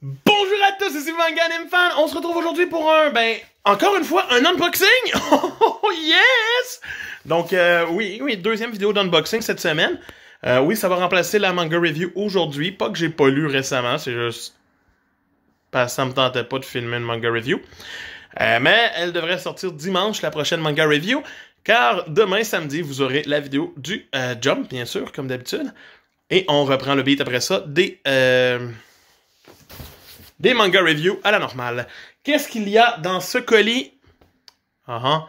Bonjour à tous, ici Vangan Fan. On se retrouve aujourd'hui pour un, ben, encore une fois, un unboxing. Oh yes! Donc, euh, oui, oui, deuxième vidéo d'unboxing cette semaine. Euh, oui, ça va remplacer la manga review aujourd'hui. Pas que j'ai pas lu récemment, c'est juste pas que ça me tentait pas de filmer une manga review. Euh, mais elle devrait sortir dimanche, la prochaine manga review. Car demain, samedi, vous aurez la vidéo du Jump, bien sûr, comme d'habitude. Et on reprend le beat après ça des des manga review à la normale. Qu'est-ce qu'il y a dans ce colis? Ah, ah.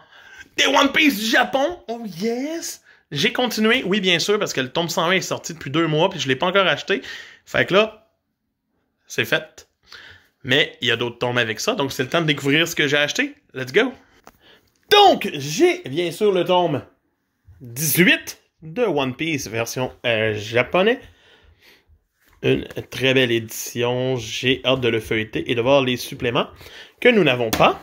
Des One Piece du Japon? Oh yes! J'ai continué, oui bien sûr, parce que le tome 120 est sorti depuis deux mois, puis je ne l'ai pas encore acheté. Fait que là, c'est fait. Mais il y a d'autres tomes avec ça, donc c'est le temps de découvrir ce que j'ai acheté. Let's go! Donc, j'ai bien sûr le tome 18 de One Piece version euh, japonais une très belle édition. J'ai hâte de le feuilleter et de voir les suppléments que nous n'avons pas.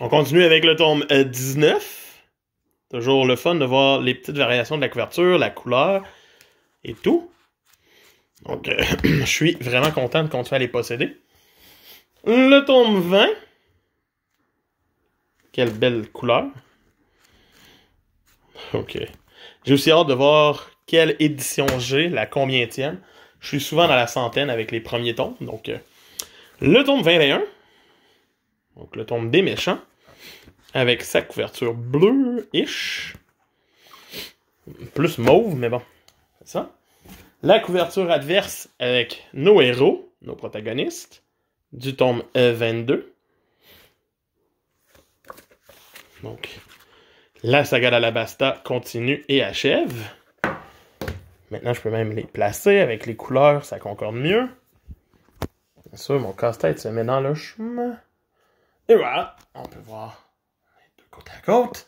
On continue avec le tome 19. Euh, Toujours le fun de voir les petites variations de la couverture, la couleur et tout. Donc, euh, je suis vraiment content de continuer à les posséder. Le tome 20. Quelle belle couleur. OK. J'ai aussi hâte de voir quelle édition j'ai, la combienième. Je suis souvent dans la centaine avec les premiers tomes. Donc, euh, le tome 21. Donc, le tome des méchants. Avec sa couverture bleu ish Plus mauve, mais bon. C'est ça. La couverture adverse avec nos héros, nos protagonistes. Du tome 22. Euh, donc, la saga d'Alabasta continue et achève. Maintenant, je peux même les placer avec les couleurs, ça concorde mieux. Bien sûr, mon casse-tête se met dans le chemin. Et voilà, on peut voir les côte à côte.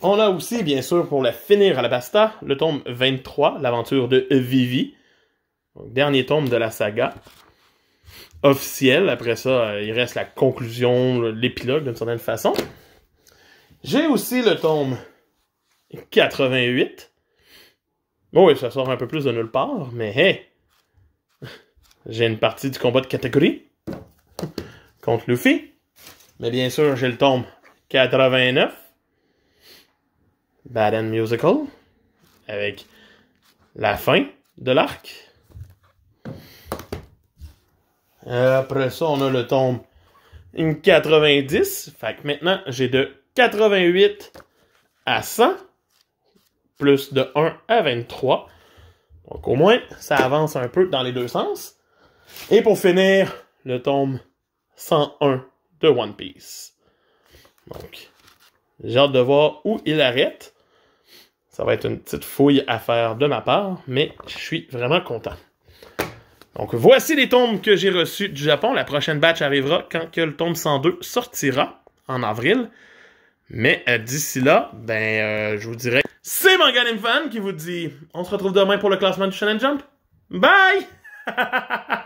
On a aussi, bien sûr, pour la finir à le tome 23, l'aventure de Vivi. Dernier tome de la saga. Officiel, après ça, il reste la conclusion, l'épilogue d'une certaine façon. J'ai aussi le tome 88. Bon, oui, ça sort un peu plus de nulle part, mais hey! J'ai une partie du combat de catégorie contre Luffy. Mais bien sûr, j'ai le tome 89. Bad End Musical. Avec la fin de l'arc. Après ça, on a le tome une 90. Fait que maintenant, j'ai de 88 à 100, plus de 1 à 23. Donc au moins, ça avance un peu dans les deux sens. Et pour finir, le tome 101 de One Piece. Donc, j'ai hâte de voir où il arrête. Ça va être une petite fouille à faire de ma part, mais je suis vraiment content. Donc voici les tombes que j'ai reçues du Japon. La prochaine batch arrivera quand que le tome 102 sortira en avril. Mais euh, d'ici là, ben euh, je vous dirais, c'est Manga Fan qui vous dit on se retrouve demain pour le classement du Challenge Jump. Bye